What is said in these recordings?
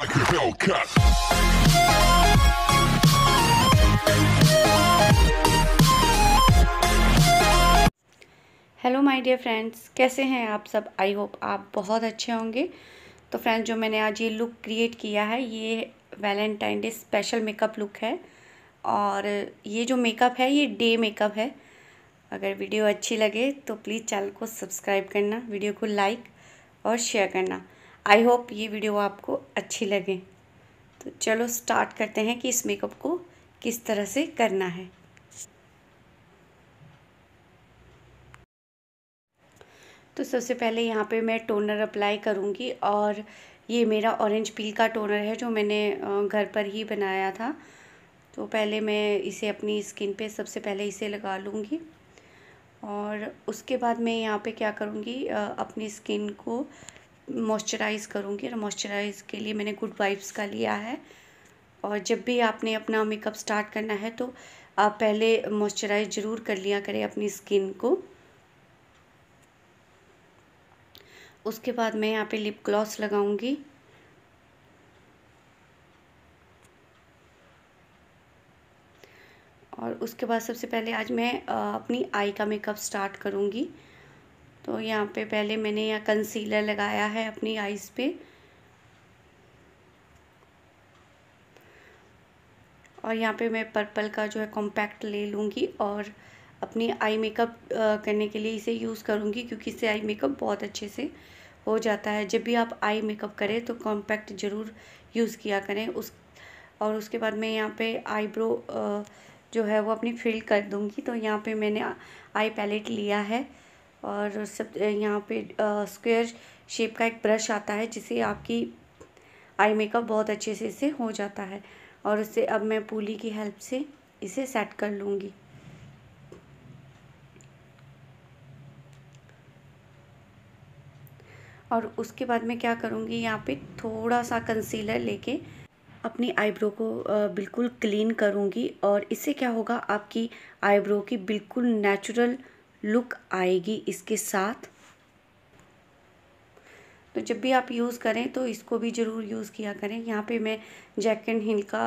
Like a hell cut. Hello my dear friends कैसे हैं आप सब आई होप आप बहुत अच्छे होंगे तो फ्रेंड्स जो मैंने आज ये लुक क्रिएट किया है ये Valentine day special makeup look है और ये जो मेकअप है ये डे मेकअप है अगर वीडियो अच्छी लगे तो प्लीज़ चैनल को सब्सक्राइब करना वीडियो को लाइक और शेयर करना आई होप ये वीडियो आपको अच्छी लगे तो चलो स्टार्ट करते हैं कि इस मेकअप को किस तरह से करना है तो सबसे पहले यहाँ पे मैं टोनर अप्लाई करूँगी और ये मेरा ऑरेंज पील का टोनर है जो मैंने घर पर ही बनाया था तो पहले मैं इसे अपनी स्किन पे सबसे पहले इसे लगा लूँगी और उसके बाद मैं यहाँ पे क्या करूँगी अपनी स्किन को मॉइस्चराइज़ करूँगी और मॉइस्चराइज़ के लिए मैंने गुड वाइब्स का लिया है और जब भी आपने अपना मेकअप स्टार्ट करना है तो आप पहले मॉइस्चराइज ज़रूर कर लिया करें अपनी स्किन को उसके बाद मैं यहाँ पे लिप ग्लॉस लगाऊंगी और उसके बाद सबसे पहले आज मैं अपनी आई का मेकअप स्टार्ट करूँगी तो यहाँ पे पहले मैंने यहाँ कंसीलर लगाया है अपनी आइज़ पे और यहाँ पे मैं पर्पल का जो है कॉम्पैक्ट ले लूँगी और अपनी आई मेकअप करने के लिए इसे यूज़ करूँगी क्योंकि इससे आई मेकअप बहुत अच्छे से हो जाता है जब भी आप आई मेकअप करें तो कॉम्पैक्ट ज़रूर यूज़ किया करें उस और उसके बाद मैं यहाँ पे आईब्रो जो है वो अपनी फिल कर दूँगी तो यहाँ पे मैंने आई पैलेट लिया है और सब यहाँ पे स्क्वेयर शेप का एक ब्रश आता है जिसे आपकी आई मेकअप बहुत अच्छे से इसे हो जाता है और उससे अब मैं पुली की हेल्प से इसे सेट कर लूँगी और उसके बाद मैं क्या करूँगी यहाँ पे थोड़ा सा कंसीलर लेके अपनी आईब्रो को बिल्कुल क्लीन करूँगी और इससे क्या होगा आपकी आईब्रो की बिल्कुल नेचुरल लुक आएगी इसके साथ तो जब भी आप यूज़ करें तो इसको भी ज़रूर यूज़ किया करें यहाँ पे मैं जैक एंड हिल का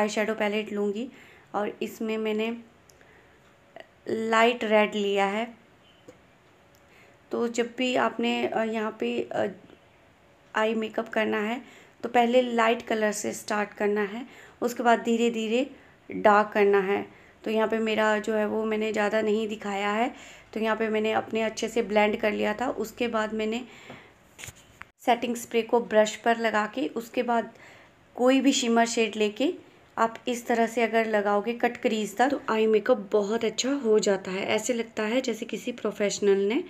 आई शेडो पैलेट लूँगी और इसमें मैंने लाइट रेड लिया है तो जब भी आपने यहाँ पे आई मेकअप करना है तो पहले लाइट कलर से स्टार्ट करना है उसके बाद धीरे धीरे डार्क करना है तो यहाँ पे मेरा जो है वो मैंने ज़्यादा नहीं दिखाया है तो यहाँ पे मैंने अपने अच्छे से ब्लेंड कर लिया था उसके बाद मैंने सेटिंग स्प्रे को ब्रश पर लगा के उसके बाद कोई भी शिमर शेड लेके आप इस तरह से अगर लगाओगे कट क्रीज तक तो आई मेकअप बहुत अच्छा हो जाता है ऐसे लगता है जैसे किसी प्रोफेशनल ने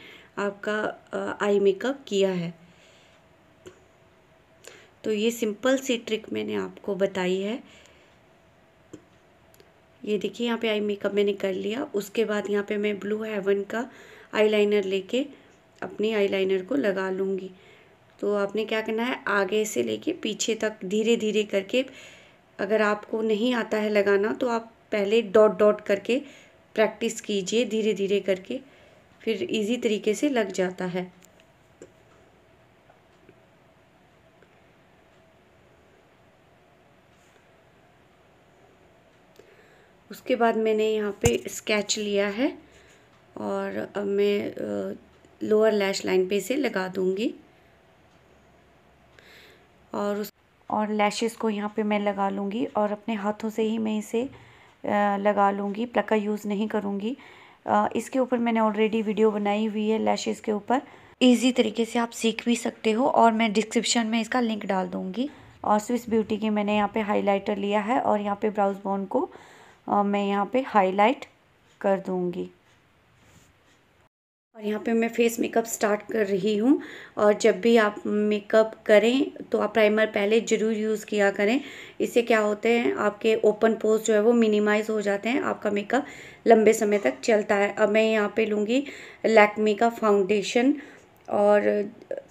आपका आई मेकअप किया है तो ये सिंपल सी ट्रिक मैंने आपको बताई है ये देखिए यहाँ पे आई मेकअप मैंने कर लिया उसके बाद यहाँ पे मैं ब्लू हेवन का आईलाइनर लेके अपनी आईलाइनर को लगा लूँगी तो आपने क्या करना है आगे से लेके पीछे तक धीरे धीरे करके अगर आपको नहीं आता है लगाना तो आप पहले डॉट डॉट करके प्रैक्टिस कीजिए धीरे धीरे करके फिर इजी तरीके से लग जाता है उसके बाद मैंने यहाँ पे स्केच लिया है और अब मैं लोअर लैश लाइन पे इसे लगा दूँगी और उस और लैशेस को यहाँ पे मैं लगा लूँगी और अपने हाथों से ही मैं इसे लगा लूँगी प्लका यूज़ नहीं करूँगी इसके ऊपर मैंने ऑलरेडी वीडियो बनाई हुई है लैशेस के ऊपर इजी तरीके से आप सीख भी सकते हो और मैं डिस्क्रिप्शन में इसका लिंक डाल दूँगी और स्विस ब्यूटी की मैंने यहाँ पे हाइलाइटर लिया है और यहाँ पे ब्राउज बोन को और मैं यहाँ पे हाईलाइट कर दूँगी और यहाँ पे मैं फेस मेकअप स्टार्ट कर रही हूँ और जब भी आप मेकअप करें तो आप प्राइमर पहले ज़रूर यूज़ किया करें इससे क्या होते हैं आपके ओपन पोज जो है वो मिनिमाइज़ हो जाते हैं आपका मेकअप लंबे समय तक चलता है अब मैं यहाँ पे लूँगी लैक्मी का फाउंडेशन और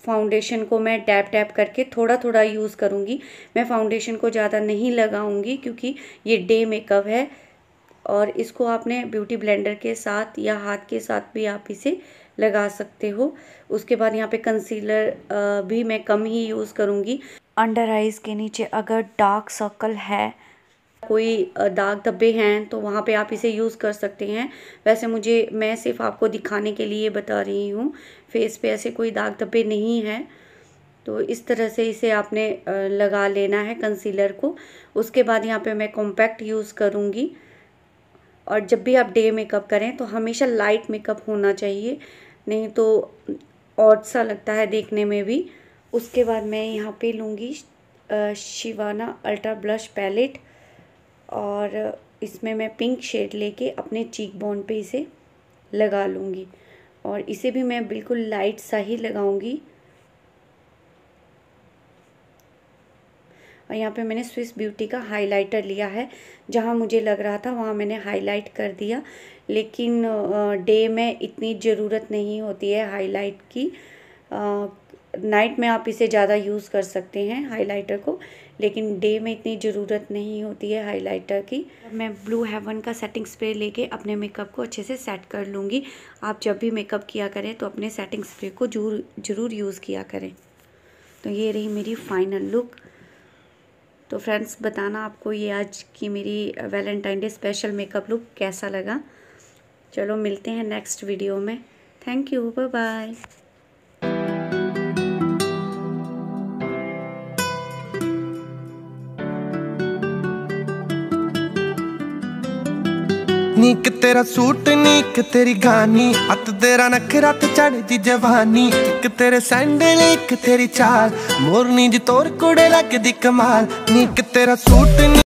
फाउंडेशन को मैं डैप डैप करके थोड़ा थोड़ा यूज़ करूँगी मैं फाउंडेशन को ज़्यादा नहीं लगाऊँगी क्योंकि ये डे मेकअप है और इसको आपने ब्यूटी ब्लेंडर के साथ या हाथ के साथ भी आप इसे लगा सकते हो उसके बाद यहाँ पे कंसीलर भी मैं कम ही यूज़ करूँगी अंडर आइज़ के नीचे अगर डार्क सर्कल है कोई दाग धब्बे हैं तो वहाँ पे आप इसे यूज़ कर सकते हैं वैसे मुझे मैं सिर्फ आपको दिखाने के लिए बता रही हूँ फेस पे ऐसे कोई दाग धब्बे नहीं हैं तो इस तरह से इसे आपने लगा लेना है कंसीलर को उसके बाद यहाँ पे मैं कॉम्पैक्ट यूज़ करूँगी और जब भी आप डे मेकअप करें तो हमेशा लाइट मेकअप होना चाहिए नहीं तो और सा लगता है देखने में भी उसके बाद मैं यहाँ पे लूँगी शिवाना अल्ट्रा ब्लश पैलेट और इसमें मैं पिंक शेड लेके अपने चीक बोन पे इसे लगा लूँगी और इसे भी मैं बिल्कुल लाइट सा ही लगाऊँगी और यहाँ पे मैंने स्विस ब्यूटी का हाइलाइटर लिया है जहाँ मुझे लग रहा था वहाँ मैंने हाईलाइट कर दिया लेकिन डे में इतनी ज़रूरत नहीं होती है हाईलाइट की नाइट में आप इसे ज़्यादा यूज़ कर सकते हैं हाइलाइटर को लेकिन डे में इतनी ज़रूरत नहीं होती है हाइलाइटर की मैं ब्लू हेवन का सेटिंग स्प्रे लेके अपने मेकअप को अच्छे से सेट कर लूँगी आप जब भी मेकअप किया करें तो अपने सेटिंग स्प्रे को जरूर ज़रूर यूज़ किया करें तो ये रही मेरी फाइनल लुक तो फ्रेंड्स बताना आपको ये आज की मेरी Valentine day special makeup look कैसा लगा चलो मिलते हैं नेक्स्ट वीडियो में थैंक यू बाय बाय ਨੀਕ ਤੇਰਾ ਸੂਟ ਨੀਕ ਤੇਰੀ ਗਾਨੀ ਅੱਤ ਤੇਰਾ ਨਖਰਾ ਤੇ ਚੜਦੀ ਜਵਾਨੀ ਇੱਕ ਤੇਰੇ ਸੈਂਡਲ ਇੱਕ ਤੇਰੀ ਚਾਲ ਮੋਰਨੀ ਜੀ ਤੋਰ ਕੁੜੇ ਲੱਗਦੀ ਕਮਾਲ ਨੀਕ ਤੇਰਾ ਸੂਟ